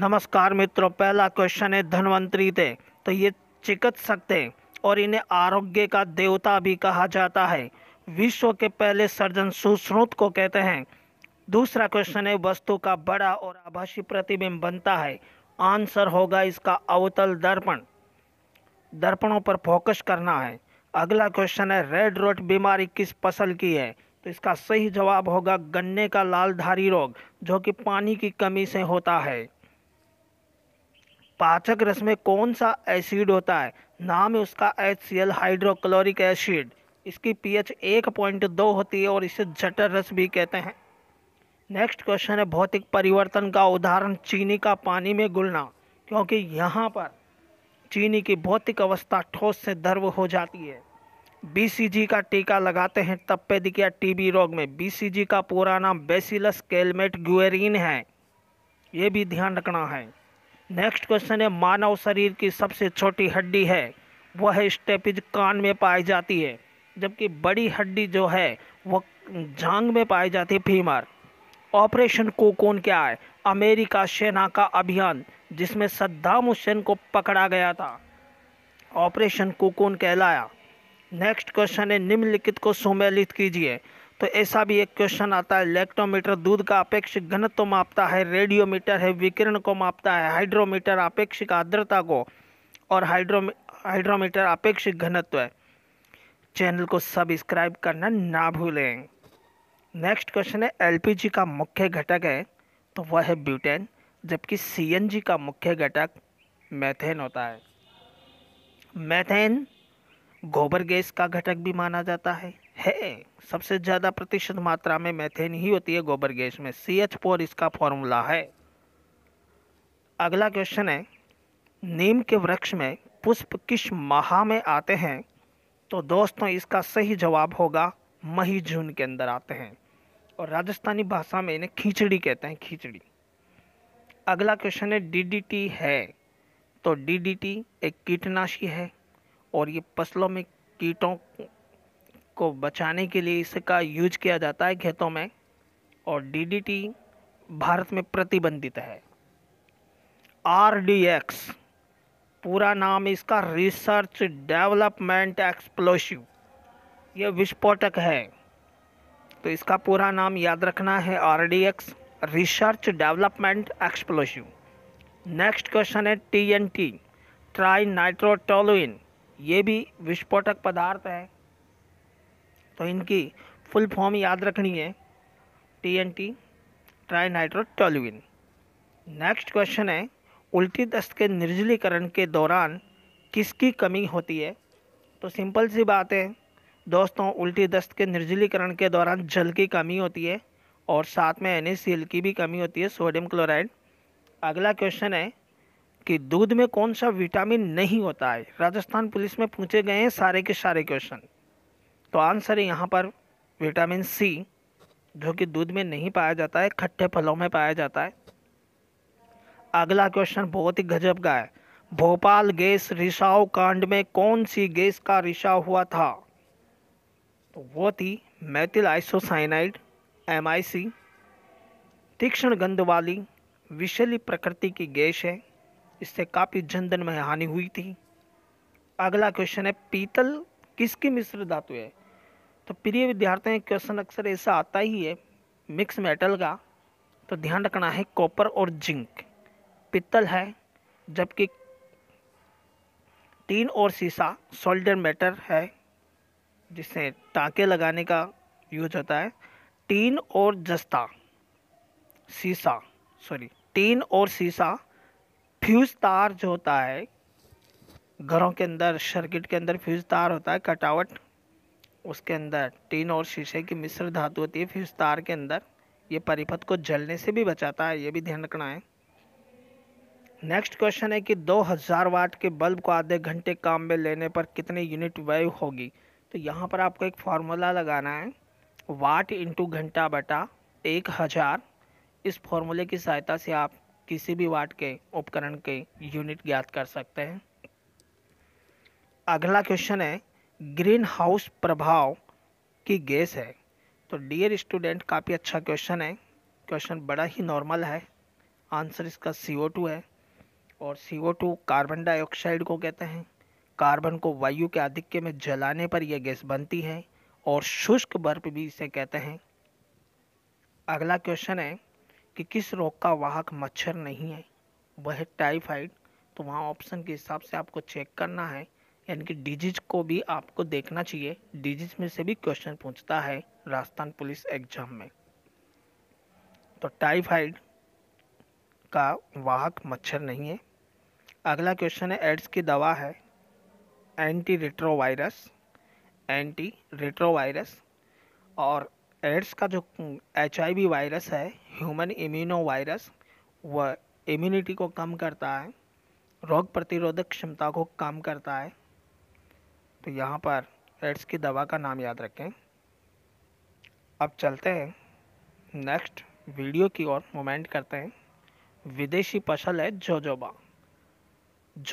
नमस्कार मित्रों पहला क्वेश्चन है धनवंतरी थे तो ये चिकित्सक थे और इन्हें आरोग्य का देवता भी कहा जाता है विश्व के पहले सर्जन सुश्रुत को कहते हैं दूसरा क्वेश्चन है वस्तु का बड़ा और आभासी प्रतिबिंब बनता है आंसर होगा इसका अवतल दर्पण दर्पणों पर फोकस करना है अगला क्वेश्चन है रेड रोट बीमारी किस फसल की है तो इसका सही जवाब होगा गन्ने का लालधारी रोग जो कि पानी की कमी से होता है पाचक रस में कौन सा एसिड होता है नाम है उसका H C L hydrochloric acid इसकी पीएच एक पॉइंट दो होती है और इसे जटर रस भी कहते हैं नेक्स्ट क्वेश्चन है भौतिक परिवर्तन का उदाहरण चीनी का पानी में घुलना क्योंकि यहाँ पर चीनी की भौतिक अवस्था ठोस से द्रव हो जाती है बीसीजी का टीका लगाते हैं तपेदिक या टीबी रोग में बीसीजी का पूरा नाम बेसिलस केलमेट ग्यूरिन है ये भी ध्यान रखना है नेक्स्ट क्वेश्चन है मानव शरीर की सबसे छोटी हड्डी है वह स्टेपिज कान में पाई जाती है जबकि बड़ी हड्डी जो है वह झांग में पाई जाती है फीमर ऑपरेशन कोकोन क्या है अमेरिका सेना का अभियान जिसमें सद्दाम हुसैन को पकड़ा गया था ऑपरेशन कोकोन कहलाया नेक्स्ट क्वेश्चन है निम्नलिखित को सुमेलित कीजिए तो ऐसा भी एक क्वेश्चन आता है लेक्टोमीटर दूध का अपेक्षिक घनत्व मापता है रेडियोमीटर है विकिरण को मापता है हाइड्रोमीटर अपेक्षिक आर्द्रता को और हाइड्रो हाइड्रोमीटर अपेक्षिक घनत्व है चैनल को सब्सक्राइब करना ना भूलें नेक्स्ट क्वेश्चन है एलपीजी का मुख्य घटक है तो वह है ब्यूटेन जबकि सीएनजी का मुख्य घटक मैथेन होता है मैथेन गोबर गैस का घटक भी माना जाता है है सबसे ज़्यादा प्रतिशत मात्रा में मैथेन ही होती है गोबर गैस में सी एच फोर इसका फॉर्मूला है अगला क्वेश्चन है नीम के वृक्ष में पुष्प किस माह में आते हैं तो दोस्तों इसका सही जवाब होगा मई जून के अंदर आते हैं और राजस्थानी भाषा में इन्हें खिचड़ी कहते हैं खिचड़ी अगला क्वेश्चन है डीडीटी है तो डीडीटी एक कीटनाशी है और ये फसलों में कीटों को बचाने के लिए इसका यूज किया जाता है खेतों में और डीडीटी भारत में प्रतिबंधित है आरडीएक्स पूरा नाम इसका रिसर्च डेवलपमेंट एक्सप्लोसिव ये विस्फोटक है तो इसका पूरा नाम याद रखना है RDX research development explosive next question है टीएनटी ट्राई नाइट्रोटोलुइन ये भी विस्फोटक पदार्थ है तो इनकी फुल फॉर्म याद रखनी है T N T trinitrotoluene next question है उल्टी दस्त के निर्जलीकरण के दौरान किसकी कमी होती है तो सिंपल सी बात है दोस्तों उल्टी दस्त के निर्जलीकरण के दौरान जल की कमी होती है और साथ में एन की भी कमी होती है सोडियम क्लोराइड अगला क्वेश्चन है कि दूध में कौन सा विटामिन नहीं होता है राजस्थान पुलिस में पूछे गए हैं सारे के सारे क्वेश्चन तो आंसर है यहाँ पर विटामिन सी जो कि दूध में नहीं पाया जाता है खट्टे फलों में पाया जाता है अगला क्वेश्चन बहुत ही गजब का है भोपाल गैस रिसाव कांड में कौन सी गैस का रिसाव हुआ था तो वो थी methyl isocyanide M I C तीक्ष्ण गंध वाली विषली प्रकृति की गैस है इससे काफ़ी जनधन में हानि हुई थी अगला क्वेश्चन है पीतल किसकी मिश्र धातु है तो प्रिय विद्यार्थियों क्वेश्चन अक्सर ऐसा आता ही है मिक्स मेटल का तो ध्यान रखना है कॉपर और जिंक पित्तल है जबकि टीन और सीसा सोल्डर मेटर है जिसे टाँके लगाने का यूज होता है टीन और जस्ता शीशा सॉरी टीन और सीसा फ्यूज तार जो होता है घरों के अंदर सर्किट के अंदर फ्यूज तार होता है कटावट उसके अंदर टीन और शीशे की मिश्र धातु होती है फिर उस तार के अंदर ये परिपथ को जलने से भी बचाता है ये भी ध्यान रखना है नेक्स्ट क्वेश्चन है कि 2000 वाट के बल्ब को आधे घंटे काम में लेने पर कितने यूनिट व्यय होगी तो यहाँ पर आपको एक फार्मूला लगाना है वाट इंटू घंटा बटा एक हज़ार इस फार्मूले की सहायता से आप किसी भी वाट के उपकरण के यूनिट ज्ञात कर सकते हैं अगला क्वेश्चन है ग्रीन हाउस प्रभाव की गैस है तो डियर स्टूडेंट काफ़ी अच्छा क्वेश्चन है क्वेश्चन बड़ा ही नॉर्मल है आंसर इसका सी ओ टू है और C O two carbon dioxide को कहते हैं कार्बन को वायु के आधिक्य में जलाने पर यह गैस बनती है और शुष्क बर्फ भी इसे कहते हैं अगला क्वेश्चन है कि किस रोग का वाहक मच्छर नहीं है वह टाइफाइड तो वहाँ ऑप्शन के हिसाब से आपको चेक करना है यानी कि डिजीज को भी आपको देखना चाहिए डिजीज में से भी क्वेश्चन पूछता है राजस्थान पुलिस एग्जाम में तो टाइफाइड का वाहक मच्छर नहीं है अगला क्वेश्चन है एड्स की दवा है एंटी रिट्रोवायरस एंटी रिट्रोवायरस और एड्स का जो एच वायरस है ह्यूमन इम्यूनो वायरस वह इम्यूनिटी को कम करता है रोग प्रतिरोधक क्षमता को कम करता है तो यहाँ पर एड्स की दवा का नाम याद रखें अब चलते हैं नेक्स्ट वीडियो की ओर मोमेंट करते हैं विदेशी फसल है जोजोबा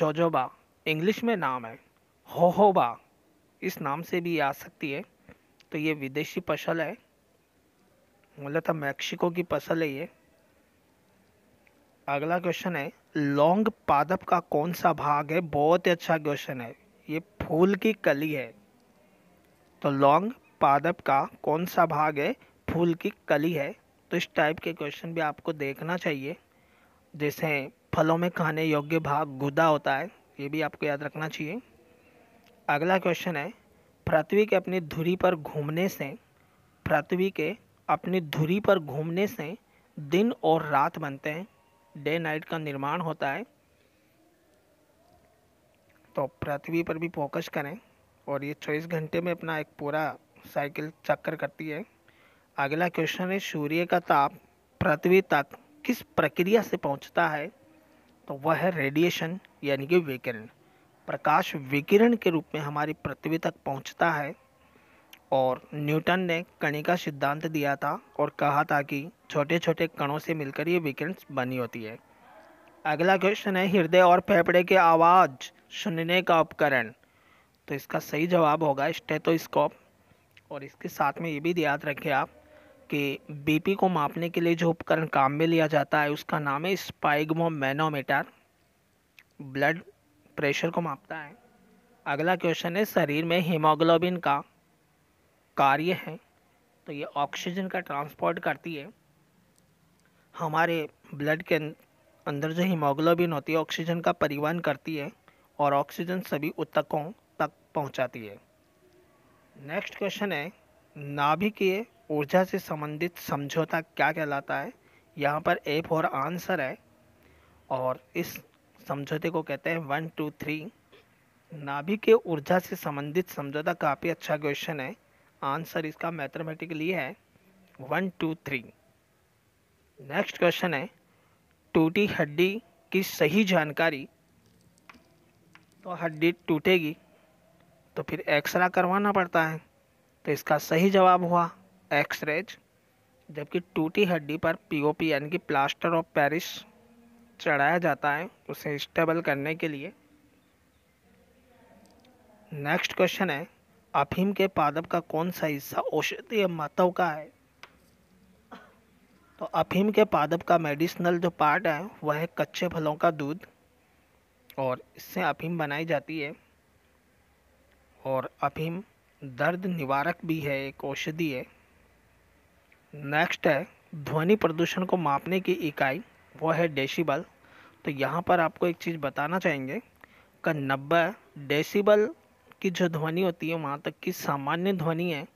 जोजोबा इंग्लिश में नाम है होहोबा इस नाम से भी आ सकती है तो ये विदेशी फसल है मूलतः मैक्सिको की फसल है ये अगला क्वेश्चन है लॉन्ग पादप का कौन सा भाग है बहुत ही अच्छा क्वेश्चन है ये फूल की कली है तो लॉन्ग पादप का कौन सा भाग है फूल की कली है तो इस टाइप के क्वेश्चन भी आपको देखना चाहिए जैसे फलों में खाने योग्य भाग गुदा होता है ये भी आपको याद रखना चाहिए अगला क्वेश्चन है पृथ्वी के अपनी धुरी पर घूमने से पृथ्वी के अपनी धुरी पर घूमने से दिन और रात बनते हैं डे नाइट का निर्माण होता है तो पृथ्वी पर भी फोकस करें और ये चौबीस घंटे में अपना एक पूरा साइकिल चक्कर करती है अगला क्वेश्चन है सूर्य का ताप पृथ्वी तक किस प्रक्रिया से पहुंचता है तो वह है रेडिएशन यानी कि विकिरण प्रकाश विकिरण के रूप में हमारी पृथ्वी तक पहुंचता है और न्यूटन ने कणिका सिद्धांत दिया था और कहा था कि छोटे छोटे कणों से मिलकर ये विकिरण बनी होती है अगला क्वेश्चन है हृदय और फेफड़े के आवाज़ सुनने का उपकरण तो इसका सही जवाब होगा स्टेथोस्कोप और इसके साथ में ये भी याद रखें आप कि बीपी को मापने के लिए जो उपकरण काम में लिया जाता है उसका नाम है स्पाइगमोमेनोमीटर ब्लड प्रेशर को मापता है अगला क्वेश्चन है शरीर में हीमोग्लोबिन का कार्य है तो ये ऑक्सीजन का ट्रांसपोर्ट करती है हमारे ब्लड के अंदर जो हीमोग्लोबिन होती है ऑक्सीजन का परिवहन करती है और ऑक्सीजन सभी उत्तकों तक पहुंचाती है नेक्स्ट क्वेश्चन है नाभिकीय ऊर्जा से संबंधित समझौता क्या कहलाता है यहाँ पर ए फोर आंसर है और इस समझौते को कहते हैं वन टू थ्री नाभिकीय ऊर्जा से संबंधित समझौता काफ़ी अच्छा क्वेश्चन है आंसर इसका मैथमेटिकली है one two three next question है टूटी हड्डी की सही जानकारी तो हड्डी टूटेगी तो फिर एक्सरा करवाना पड़ता है तो इसका सही जवाब हुआ एक्सरेज जबकि टूटी हड्डी पर पीओपी यानी कि प्लास्टर ऑफ पेरिस चढ़ाया जाता है उसे स्टेबल करने के लिए नेक्स्ट क्वेश्चन है अफीम के पादप का कौन सा हिस्सा औषधीय महत्व का है तो अफीम के पादप का मेडिसिनल जो पार्ट है वह है कच्चे फलों का दूध और इससे अफीम बनाई जाती है और अफीम दर्द निवारक भी है एक औषधि है नेक्स्ट है ध्वनि प्रदूषण को मापने की इकाई वह है डेसीबल तो यहाँ पर आपको एक चीज़ बताना चाहेंगे का नब्बे डेसीबल की जो ध्वनि होती है वहाँ तक की सामान्य ध्वनि है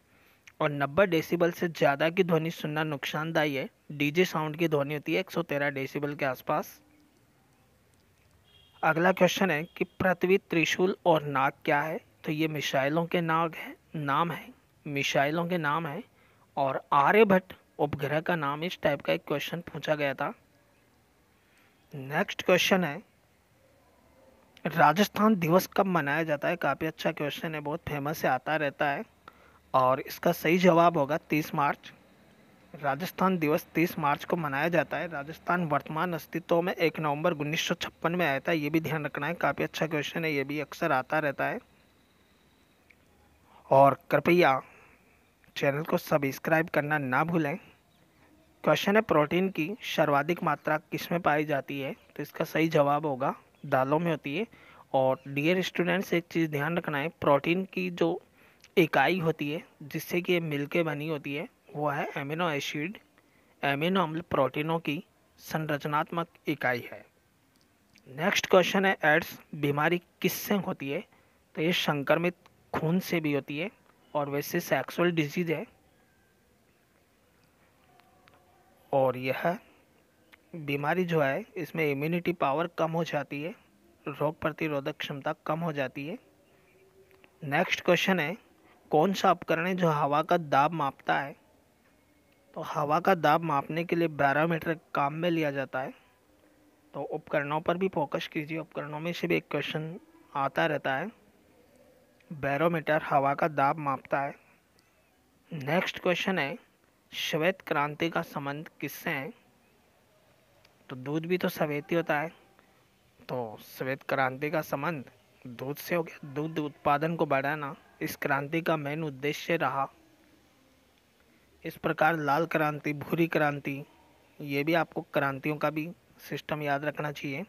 और नब्बे डेसीबल से ज़्यादा की ध्वनि सुनना नुकसानदायी है डीजे साउंड की ध्वनि होती है 113 डेसिबल के आसपास अगला क्वेश्चन है कि पृथ्वी त्रिशूल और नाग क्या है तो ये मिसाइलों के नाग है नाम है मिसाइलों के नाम है और आर्यभट्ट उपग्रह का नाम इस टाइप का एक क्वेश्चन पूछा गया था नेक्स्ट क्वेश्चन है राजस्थान दिवस कब मनाया जाता है काफ़ी अच्छा क्वेश्चन है बहुत फेमस से आता रहता है और इसका सही जवाब होगा तीस मार्च राजस्थान दिवस 30 मार्च को मनाया जाता है राजस्थान वर्तमान अस्तित्व में एक नवंबर उन्नीस में आया था ये भी ध्यान रखना है काफ़ी अच्छा क्वेश्चन है ये भी अक्सर आता रहता है और कृपया चैनल को सब्सक्राइब करना ना भूलें क्वेश्चन है प्रोटीन की सर्वाधिक मात्रा किस में पाई जाती है तो इसका सही जवाब होगा दालों में होती है और डियर स्टूडेंट्स एक चीज़ ध्यान रखना है प्रोटीन की जो इकाई होती है जिससे कि ये मिलके बनी होती है वो है एमिनो एसिड एमिनो अम्ल प्रोटीनों की संरचनात्मक इकाई है नेक्स्ट क्वेश्चन है एड्स बीमारी किससे होती है तो ये संक्रमित खून से भी होती है और वैसे सेक्सुअल डिजीज़ है और यह बीमारी जो है इसमें इम्यूनिटी पावर कम हो जाती है रोग प्रतिरोधक क्षमता कम हो जाती है नेक्स्ट क्वेश्चन है कौन सा उपकरण है जो हवा का दाब मापता है तो हवा का दाब मापने के लिए बैरामीटर काम में लिया जाता है तो उपकरणों पर भी फोकस कीजिए उपकरणों में से भी एक क्वेश्चन आता रहता है बैरोमीटर हवा का दाब मापता है नेक्स्ट क्वेश्चन है श्वेत क्रांति का संबंध किससे है तो दूध भी तो सवेती होता है तो श्वेत क्रांति का संबंध दूध से हो गया दूध उत्पादन को बढ़ाना इस क्रांति का मेन उद्देश्य रहा इस प्रकार लाल क्रांति भूरी क्रांति ये भी आपको क्रांतियों का भी सिस्टम याद रखना चाहिए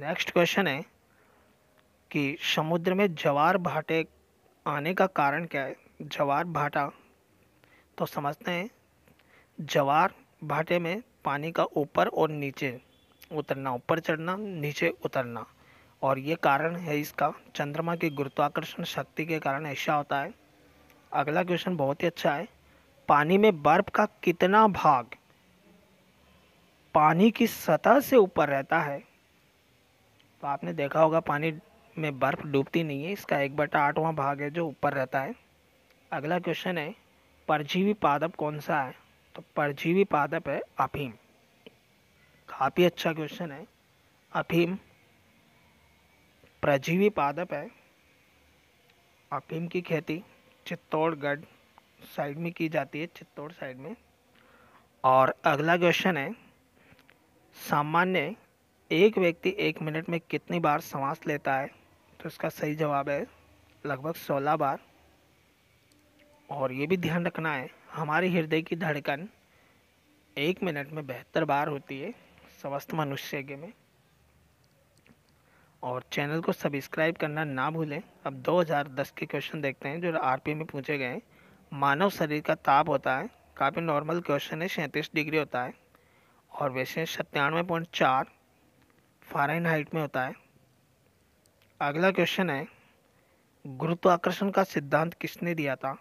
नेक्स्ट क्वेश्चन है कि समुद्र में जवार भाटे आने का कारण क्या है जवार भाटा तो समझते हैं जवार भाटे में पानी का ऊपर और नीचे उतरना ऊपर चढ़ना नीचे उतरना और ये कारण है इसका चंद्रमा की गुरुत्वाकर्षण शक्ति के कारण ऐसा होता है अगला क्वेश्चन बहुत ही अच्छा है पानी में बर्फ का कितना भाग पानी की सतह से ऊपर रहता है तो आपने देखा होगा पानी में बर्फ़ डूबती नहीं है इसका एक बटा आठवां भाग है जो ऊपर रहता है अगला क्वेश्चन है परजीवी पादप कौन सा है तो परजीवी पादप है अफीम काफ़ी अच्छा क्वेश्चन है अफीम प्रजीवी पादप है अफीम की खेती चित्तौड़गढ़ साइड में की जाती है चित्तौड़ साइड में और अगला क्वेश्चन है सामान्य एक व्यक्ति एक मिनट में कितनी बार सांस लेता है तो इसका सही जवाब है लगभग सोलह बार और ये भी ध्यान रखना है हमारे हृदय की धड़कन एक मिनट में बेहतर बार होती है स्वस्थ मनुष्य के में और चैनल को सब्सक्राइब करना ना भूलें अब 2010 के क्वेश्चन देखते हैं जो आरपी में पूछे गए हैं मानव शरीर का ताप होता है काफ़ी नॉर्मल क्वेश्चन है सैंतीस डिग्री होता है और वैसे सत्तानवे पॉइंट चार फारेन हाइट में होता है अगला क्वेश्चन है गुरुत्वाकर्षण का सिद्धांत किसने दिया था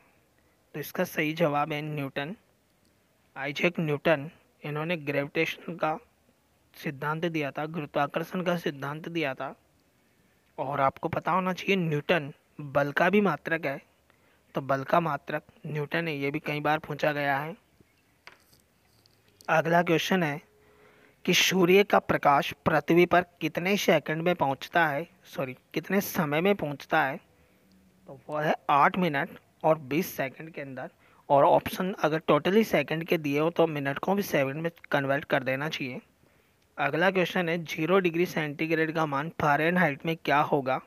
तो इसका सही जवाब है न्यूटन आइजेक न्यूटन इन्होंने ग्रेविटेशन का सिद्धांत दिया था गुरुत्वाकर्षण का सिद्धांत दिया था और आपको पता होना चाहिए न्यूटन बल का भी मात्रक है तो बल का मात्रक न्यूटन है ये भी कई बार पूछा गया है अगला क्वेश्चन है कि सूर्य का प्रकाश पृथ्वी पर कितने सेकंड में पहुंचता है सॉरी कितने समय में पहुंचता है तो वो है आठ मिनट और बीस सेकंड के अंदर और ऑप्शन अगर टोटली सेकंड के दिए हो तो मिनट को भी सेकंड में कन्वर्ट कर देना चाहिए अगला क्वेश्चन है जीरो डिग्री सेंटीग्रेड का मान फारेनहाइट में क्या होगा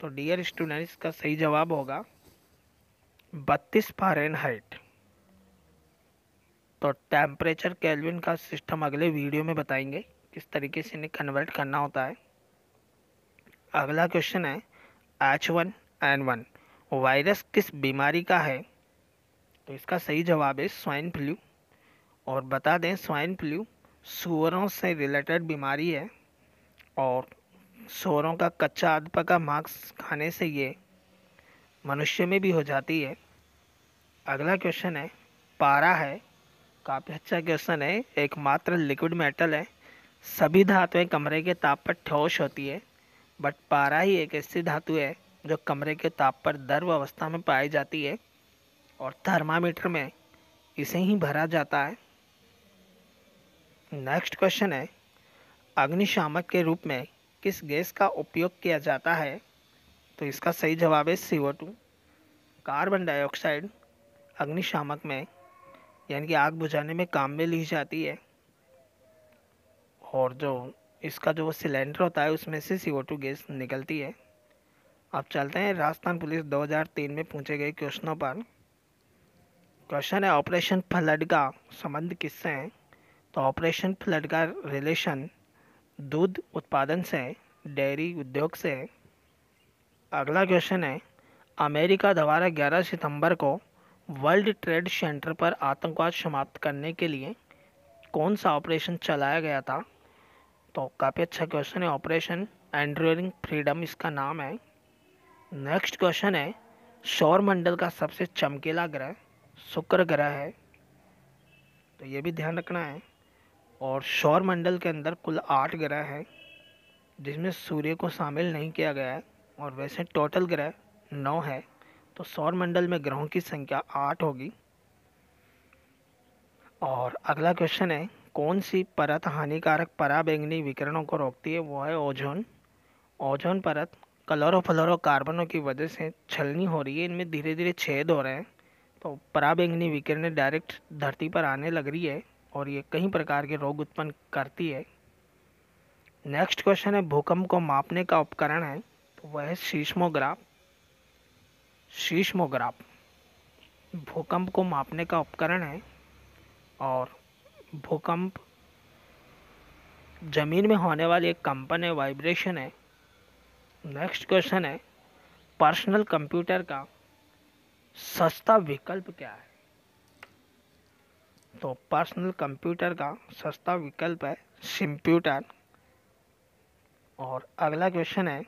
तो डियर स्टूडेंट्स का सही जवाब होगा बत्तीस फारेनहाइट तो टेम्परेचर कैलविन का सिस्टम अगले वीडियो में बताएंगे किस तरीके से इन्हें कन्वर्ट करना होता है अगला क्वेश्चन है H one N one virus किस बीमारी का है तो इसका सही जवाब है स्वाइन फ्लू और बता दें स्वाइन फ्लू सूअरों से रिलेटेड बीमारी है और सूअरों का कच्चा का मांस खाने से ये मनुष्य में भी हो जाती है अगला क्वेश्चन है पारा है काफ़ी अच्छा क्वेश्चन है एकमात्र लिक्विड मेटल है सभी धातुएं कमरे के ताप पर ठोस होती है बट पारा ही एक ऐसी धातु है जो कमरे के ताप पर दर्व अवस्था में पाई जाती है और थर्मामीटर में इसे ही भरा जाता है नेक्स्ट क्वेश्चन है अग्निशामक के रूप में किस गैस का उपयोग किया जाता है तो इसका सही जवाब है सी कार्बन डाइऑक्साइड अग्निशामक में यानी कि आग बुझाने में काम में ली जाती है और जो इसका जो सिलेंडर होता है उसमें से सी गैस निकलती है अब चलते हैं राजस्थान पुलिस 2003 में पूछे गए क्वेश्चनों पर क्वेश्चन है ऑपरेशन फ्लड का संबंध किससे है तो ऑपरेशन फ्लड का रिलेशन दूध उत्पादन से डेयरी उद्योग से अगला क्वेश्चन है अमेरिका द्वारा 11 सितंबर को वर्ल्ड ट्रेड सेंटर पर आतंकवाद समाप्त करने के लिए कौन सा ऑपरेशन चलाया गया था तो काफ़ी अच्छा क्वेश्चन है ऑपरेशन एंड्रोरिंग फ्रीडम इसका नाम है नेक्स्ट क्वेश्चन है मंडल का सबसे चमकीला ग्रह शुक्र ग्रह है तो ये भी ध्यान रखना है और मंडल के अंदर कुल आठ ग्रह हैं जिसमें सूर्य को शामिल नहीं किया गया है और वैसे टोटल ग्रह नौ है तो सौरमंडल में ग्रहों की संख्या आठ होगी और अगला क्वेश्चन है कौन सी परत हानिकारक पराबैंगनी विकिरणों को रोकती है वो है ओजोन ओजोन परत कलरों कार्बनों की वजह से छलनी हो रही है इनमें धीरे धीरे छेद हो रहे हैं तो पराबैंगनी विकिरणें डायरेक्ट धरती पर आने लग रही है और ये कई प्रकार के रोग उत्पन्न करती है नेक्स्ट क्वेश्चन है भूकंप को मापने का उपकरण है तो वह है सीस्मोग्राफ सीस्मोग्राफ भूकंप को मापने का उपकरण है और भूकंप ज़मीन में होने वाली एक कंपन है वाइब्रेशन है नेक्स्ट क्वेश्चन है पर्सनल कंप्यूटर का सस्ता विकल्प क्या है तो पर्सनल कंप्यूटर का सस्ता विकल्प है सिम्प्यूटर और अगला क्वेश्चन है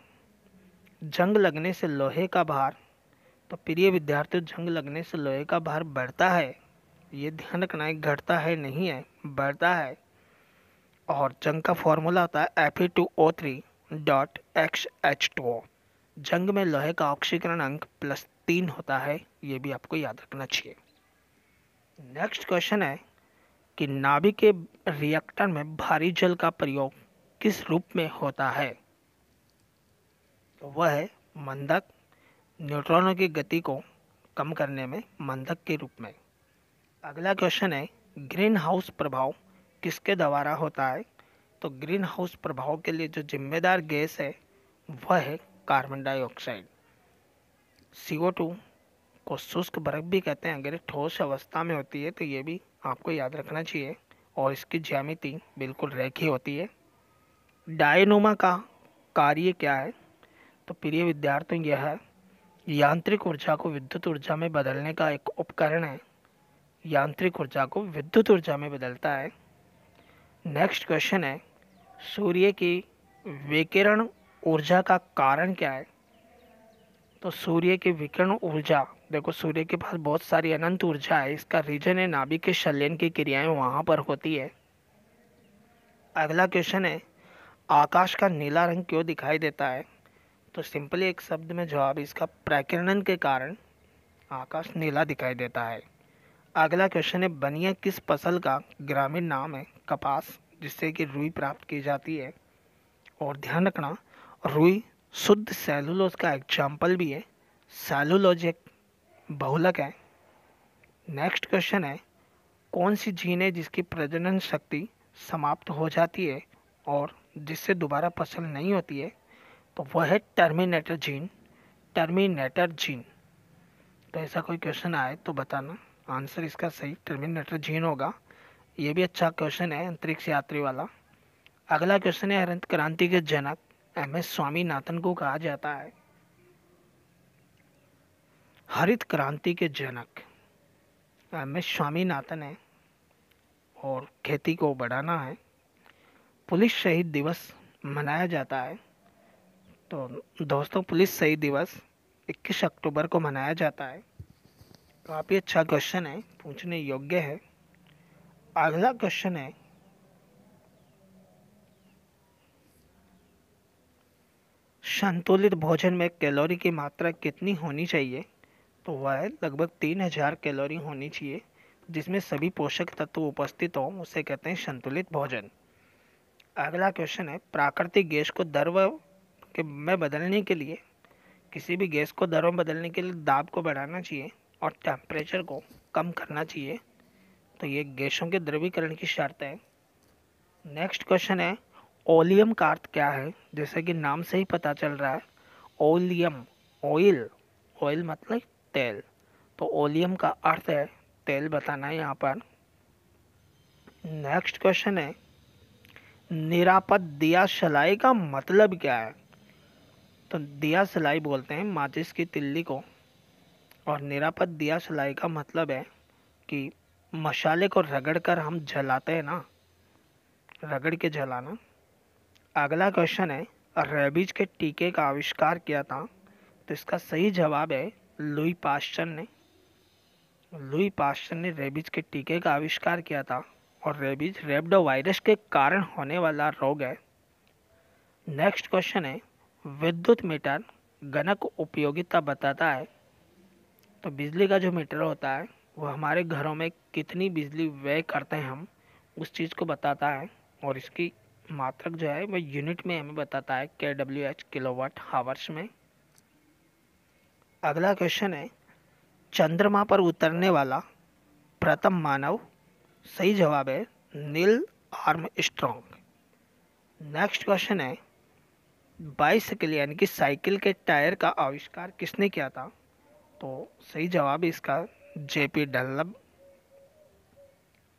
जंग लगने से लोहे का भार तो प्रिय विद्यार्थियों जंग लगने से लोहे का भार बढ़ता है ये ध्यान रखना है घटता है नहीं है बढ़ता है और जंग का फॉर्मूला होता है F E two O three dot X H two O जंग में लोहे का ऑक्सीकरण अंक प्लस तीन होता है ये भी आपको याद रखना चाहिए नेक्स्ट क्वेश्चन है कि नाभिक के रिएक्टर में भारी जल का प्रयोग किस रूप में होता है तो वह है मंदक न्यूट्रॉनों की गति को कम करने में मंधक के रूप में अगला क्वेश्चन है ग्रीन हाउस प्रभाव किसके द्वारा होता है तो ग्रीन हाउस प्रभाव के लिए जो जिम्मेदार गैस है वह है कार्बन डाइऑक्साइड सीओ टू को शुष्क बर्फ भी कहते हैं अगर ठोस अवस्था में होती है तो ये भी आपको याद रखना चाहिए और इसकी ज्यामिति बिल्कुल रेखी होती है डायनोमा का कार्य क्या है तो प्रिय विद्यार्थियों यह है यांत्रिक ऊर्जा को विद्युत ऊर्जा में बदलने का एक उपकरण है यांत्रिक ऊर्जा को विद्युत ऊर्जा में बदलता है नेक्स्ट क्वेश्चन है सूर्य की विकिरण ऊर्जा का कारण क्या है तो सूर्य की विकिरण ऊर्जा देखो सूर्य के पास बहुत सारी अनंत ऊर्जा है इसका रीजन है नाभिक के शल्यन की क्रियाएं वहाँ पर होती है अगला क्वेश्चन है आकाश का नीला रंग क्यों दिखाई देता है तो सिंपली एक शब्द में जवाब इसका प्रकीर्णन के कारण आकाश नीला दिखाई देता है अगला क्वेश्चन है बनिया किस फसल का ग्रामीण नाम है कपास जिससे कि रुई प्राप्त की जाती है और ध्यान रखना रुई शुद्ध सेलुलोज का एग्जाम्पल भी है सेलुलोज एक बहुलक है नेक्स्ट क्वेश्चन है कौन सी जीन है जिसकी प्रजनन शक्ति समाप्त हो जाती है और जिससे दोबारा फसल नहीं होती है तो वह है टर्मिनेटर जीन टर्मिनेटर जीन तो ऐसा कोई क्वेश्चन आए तो बताना आंसर इसका सही टर्मिनेटर जीन होगा ये भी अच्छा क्वेश्चन है अंतरिक्ष यात्री वाला अगला क्वेश्चन है हरित क्रांति के जनक एम एस स्वामीनाथन को कहा जाता है हरित क्रांति के जनक एम एस स्वामीनाथन है और खेती को बढ़ाना है पुलिस शहीद दिवस मनाया जाता है तो दोस्तों पुलिस सही दिवस 21 अक्टूबर को मनाया जाता है काफ़ी अच्छा क्वेश्चन है पूछने योग्य है अगला क्वेश्चन है संतुलित भोजन में कैलोरी की मात्रा कितनी होनी चाहिए तो वह लगभग तीन हजार कैलोरी होनी चाहिए जिसमें सभी पोषक तत्व उपस्थित हों उसे कहते हैं संतुलित भोजन अगला क्वेश्चन है प्राकृतिक गैस को द्रव के में बदलने के लिए किसी भी गैस को दरों में बदलने के लिए दाब को बढ़ाना चाहिए और टेम्परेचर को कम करना चाहिए तो ये गैसों के द्रवीकरण की शर्त है नेक्स्ट क्वेश्चन है ओलियम का अर्थ क्या है जैसे कि नाम से ही पता चल रहा है ओलियम ऑयल ऑयल मतलब तेल तो ओलियम का अर्थ है तेल बताना है यहाँ पर नेक्स्ट क्वेश्चन है निरापद दिया शलाई का मतलब क्या है तो दिया सिलाई बोलते हैं माचिस की तिल्ली को और निरापद दिया सिलाई का मतलब है कि मशाले को रगड़ कर हम जलाते हैं ना रगड़ के जलाना अगला क्वेश्चन है रेबीज के टीके का आविष्कार किया था तो इसका सही जवाब है लुई पाश्चन ने लुई पाश्चन ने रेबीज के टीके का आविष्कार किया था और रेबीज रेबडो वायरस के कारण होने वाला रोग है नेक्स्ट क्वेश्चन है विद्युत मीटर गणक उपयोगिता बताता है तो बिजली का जो मीटर होता है वो हमारे घरों में कितनी बिजली व्यय करते हैं हम उस चीज़ को बताता है और इसकी मात्रक जो है वह यूनिट में हमें बताता है के डब्ल्यू एच किलोवाट हावर्स में अगला क्वेश्चन है चंद्रमा पर उतरने वाला प्रथम मानव सही जवाब है Neil Armstrong next question है बाइसकल यानी कि साइकिल के टायर का आविष्कार किसने किया था तो सही जवाब इसका जे पी डल्लब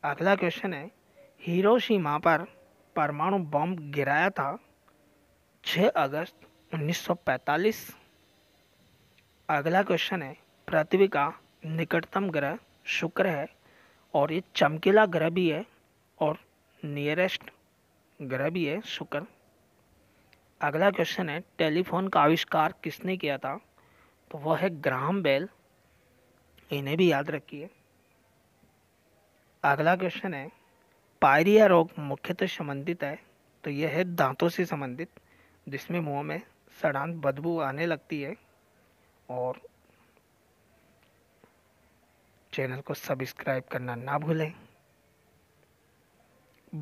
अगला क्वेश्चन है हिरोशिमा पर परमाणु बम गिराया था 6 अगस्त 1945 अगला क्वेश्चन है पृथ्वी का निकटतम ग्रह शुक्र है और ये चमकीला ग्रह भी है और नियरेस्ट ग्रह भी है शुक्र अगला क्वेश्चन है टेलीफोन का आविष्कार किसने किया था तो वह है ग्राम बेल इन्हें भी याद रखिए अगला क्वेश्चन है पायरिया रोग मुख्यतः संबंधित है तो यह है दांतों से संबंधित जिसमें मुंह में सड़ान बदबू आने लगती है और चैनल को सब्सक्राइब करना ना भूलें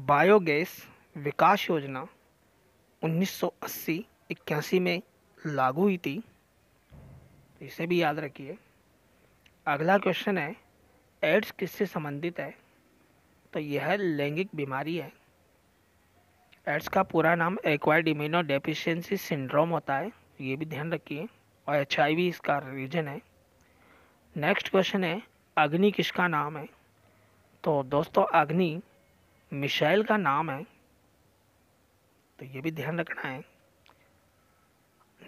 बायोगैस विकास योजना उन्नीस सौ अस्सी इक्यासी में लागू हुई थी इसे भी याद रखिए अगला क्वेश्चन है एड्स किससे संबंधित है तो यह लैंगिक बीमारी है एड्स का पूरा नाम एक्वायर्ड इम्यूनो डेफिशिएंसी सिंड्रोम होता है ये भी ध्यान रखिए और एच इसका रीजन है नेक्स्ट क्वेश्चन है अग्नि किसका नाम है तो दोस्तों अग्नि मिशैल का नाम है तो ये भी ध्यान रखना है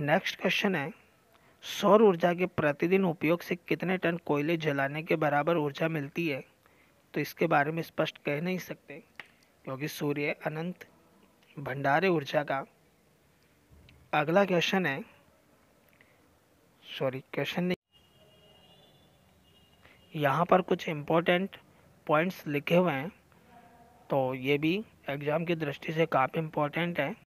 नेक्स्ट क्वेश्चन है सौर ऊर्जा के प्रतिदिन उपयोग से कितने टन कोयले जलाने के बराबर ऊर्जा मिलती है तो इसके बारे में स्पष्ट कह नहीं सकते क्योंकि सूर्य अनंत भंडारे ऊर्जा का अगला क्वेश्चन है सॉरी क्वेश्चन नहीं यहाँ पर कुछ इम्पोर्टेंट पॉइंट्स लिखे हुए हैं तो ये भी एग्ज़ाम की दृष्टि से काफ़ी इम्पोर्टेंट है